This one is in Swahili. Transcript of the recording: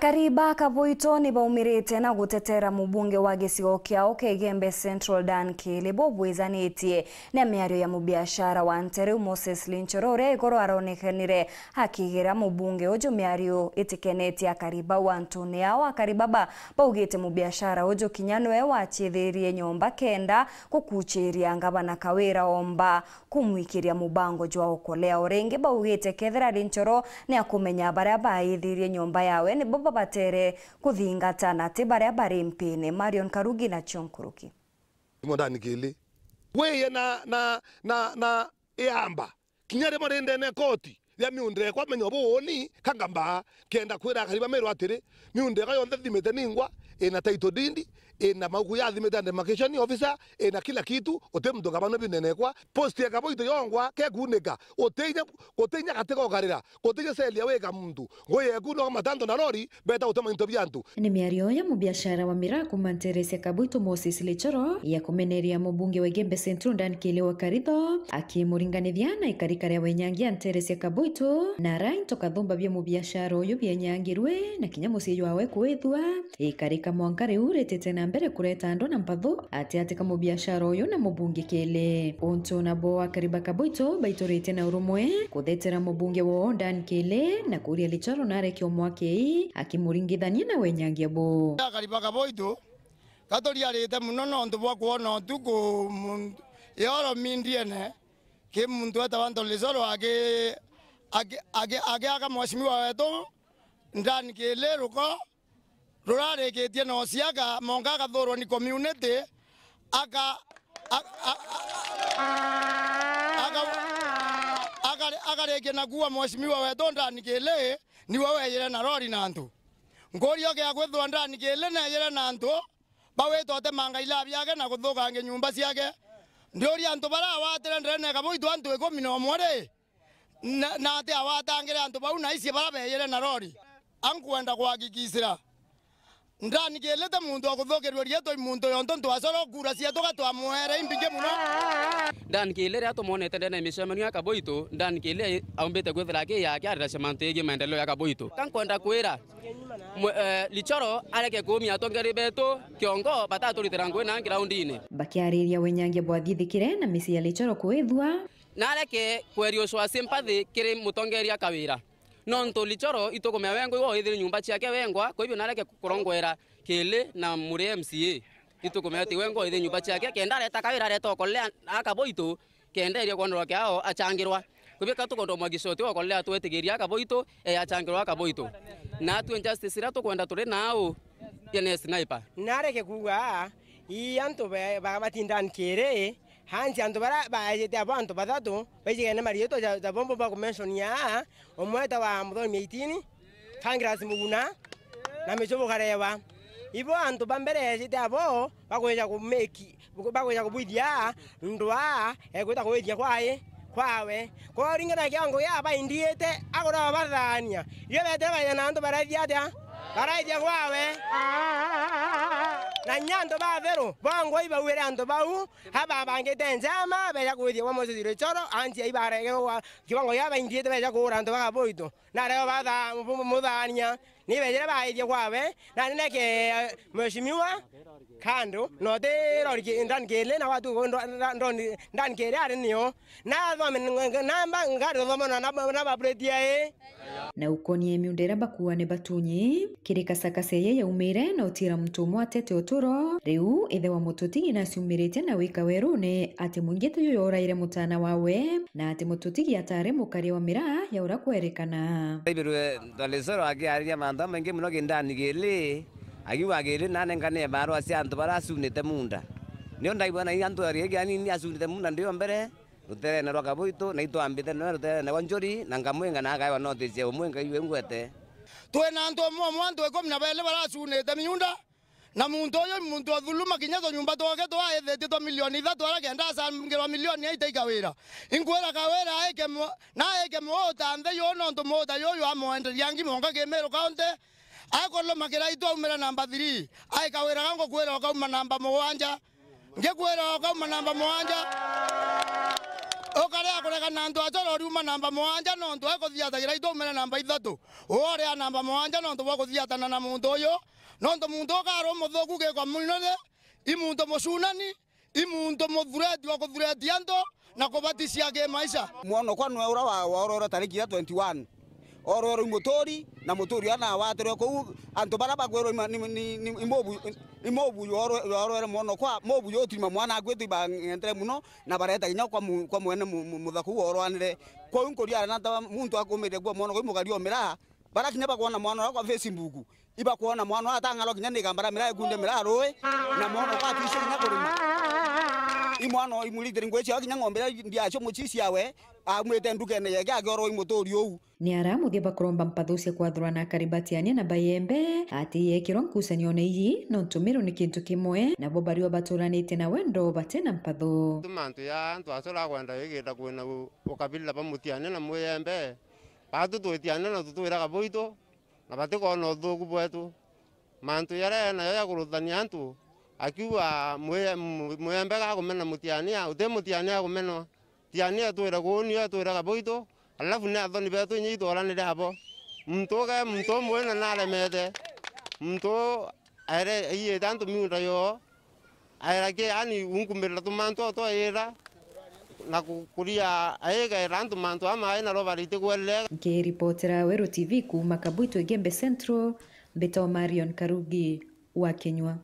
karibaka boitoni baumĩrĩte na gũtetera mubunge wa gĩcigo kĩao kĩa igembe central dan kĩlĩbo bwĩzanĩtie na miario ya mubiashara wa nte rĩu moses linchoro ũrĩa ĩkorwo aronekanire akĩgĩra mũbunge ũjũ mĩario ĩtĩkenetie akariba wa ntũnĩ ao akaribaba baugĩte mũbiacara ũjũ kinya nĩwe wachĩthĩrie nyomba kenda gũkuchĩria ngavana kawira omba kumwikĩria mubango jwa okolea orenge baugĩte kethira linchoro nĩ akũmenya barĩa baĩthĩrie nyomba yawe ni baba Makombo Batere kuthingatana atä barä a barä Marion Karugi na Chonkuruki imo ndani kili wiye na na na na iamba kinya rimo rindene koti ria miundre kwa menya buuni kangamba kenda kwira kariba meru atiri miundre ka yonthe thimite ningwa ina taito dindi ena thimete ande makishoni officer ena kila kitu utimnduka vano vinenekwa posti ito yongwa ke guneka utinya gutinya katika ukarira gutinya selia wika mndu nguyeku no matando na lori beta utema into vya antu ni miario ya mubiashara wa miraku manteresi kabuito Moses Lechoro ya kumeneria mubunge wa Gembe Central kile wa Karitho akimuringanithia na ikarikaria wenyangia nteresi kabuito na rain toka kathumba vya mubiashara uyu nyangirwe na kinyamusi musii awe kwithwa ikarika mwangare ure tetena mbere kuretandwo na mbatho ati ati kamubiacara biashara yå na må mbunge kele onto na boa kariba kaboito baitorete na urumwe kuthetera mubunge wa ondan kele na kuria licharo na omwake mwakei akimuringithania na wenyangia bo kariba kaboito gatori arite muno nontu bwa kuona utuku yoro mindiene ki muntu etawa ntolisoro age age age aga mwashimiwa wetu ndan kele ruko rurarikitie naciaka moaakathurwani comunity akarikia nakuua mimia wetdani ni wr ungri akwitiadniratubawitte mangailabiae naukan nyuba cie diri antu barawatireawu k aum atiawatangire ntuau ici barir aankweda ir ndanigilite mundu akuthokerio rietwa mundu yonto twacora ngura ciatoka twamwere imbingi muno ndanikile ria tumonete ndene micemanio ya kaboitu ndanikile aumbite gwithira ki yake ariracemantigi maendeleo ya kaboitu kankwenda kwira e, lichoro areke kumia atongeri betu kiongo bataturithira ngui na ngiraundini bakiariria wenyangia bwathithikire na misi ya lichoro kwithua nareke kweria ucwa sympathi kiri mutongeria kawira no lichoro choro itogomea wengwa iwo ithire nyumba ciake wengwa kwa hivyo nareke kurongwera kili na muri MCA itogomea ati wengwa ithire nyumba ciake kenda areta kawira areta okolea akaboitu kenda irio kwonoro kiao achangirwa ka kubia katukondo mwagicoti okolea atwetigiria akaboitu e achangirwa akaboitu na atue injustice iria tukwenda turi nao ene sniper nareke kuga ii antu ba, bagatindanikiiri hansi antu baajete abantu batatu baijigane marieto jabombo bakumensonia aa omweta wa muthomi eitini kangiras muguna na michubu kareba ibo antu bamberejete abo bakwija kumeki bakwija kubwithia ndu aa ekwita kuithia kwaye kwawe koringana kiongo ya baindiete agora bathania iyo betere baija na antu baraithia atia baraithia kwawe ah, ah, ah, na nyando batheru bongo ibawire anto bau hababangite njama beja kuithia kwa mosisiro ichoro antia ibaregero kiwango yabaindiete beja kuura anto bagaboito nareo bathaa muthania nibethire bairie kwabe nani neke eh, mweshimiwa kando notirori ndan kele na watu ndan kele ari nio nathome namba ngarithoma na baburetia i na ukonie miundira bakuane batunyi kirika sakaseye yaumire na utira mtu mtumu atete uturo riu ithe wa mututi inaciumirite na wika werune ati mwingite yuyo uraire mutana wawe na ati mututigi atari mukari wa mira yaura kwerikana ibirwe andu amaingi muno kindani kili akiuga kili nane ngane marwa acio andu baria acunite munda nio ndaibona andu aria ingi anini acunite munda ndio mbere ruterene rwa kabuitu na itwambite na ruterene na njuri na ngamwinga na agaiwa noticie umwinga iwe ngwete twina andu amwe amwe andu ikumi na bele baracunite munda na muntu uyu muntu uthuluma kinya tunyumba twake twaithitie milioni ithatu aria kenda acangirwa milioni aitaika wira inkwiraga wira ike na ike muuta nthe yu nondu muuta yuyu amwenderia ngimonga kimiru kaunti akorwo makira itu aumira namba 3 aika wira gango kwira ukauma namba mugwanja ngikwira ukauma namba mugwanja ukarea kurega na andu acio roriuma namba mwanja nondu ekuthiatagira itumire namba ithatu uria namba mwanja nondu wa na mundu uyu nondu mundu ukara muthuku gikwa muinene i mundu mucunani i mundu muthureti wa kuthuretia andu na kubatisia ki maisha mwono kwa nwe ura wa woro tariki ya 21 ororo ngotori na mutori ana watere ko antu bara bagwero ni imobu imobu yoro yoro mono kwa mobu yotima mwana gwetu ba ngentre muno na bareta ginya kwa kwa mwene muthaku orwanire kwa unkori ara nata muntu akumire gwa mono ko mugari omira bara kinya bakwana mwana kwa facebook iba kuona mwana atangalo kinya ni gambara mira gunde mira roe na mono kwa tisho kinya kurima imwana imurithire ngwe ciao kinya ng'ombe ndiacio muci ciawe amwite ndukene yeke akiorwo imuturi ou niaramuthia bakuromba mpathu ucio kwathurwa na karibatiania na bayembe ati yekirwo nkucanio-ona iyi no ntumirwo ni kintu kimwe nabo bario baturanite na wendo batena na tumantu ya antu acio rakwenda wikienda kwina ukabila bamutiania na mwiyembe batu twitiania na tutwiraga bwitu na batikona uthuku bwetu mantu yarenayo ya kuruthania antu akiuga mwembega kumena mutiania ute mutiania kumenwa tiania twira kunio twiraga boito alafu ne athoni betu inyi itwaranire abo mtuge mtu mwena naremete mtu aire iyeta ntumiunda yo airake ani unkumirira to aira na kukuria aigaira ntumantu amaai naro barite kwelega reportera wero tv kuma kabwitwe gembe central beto marion karugi wa kenywa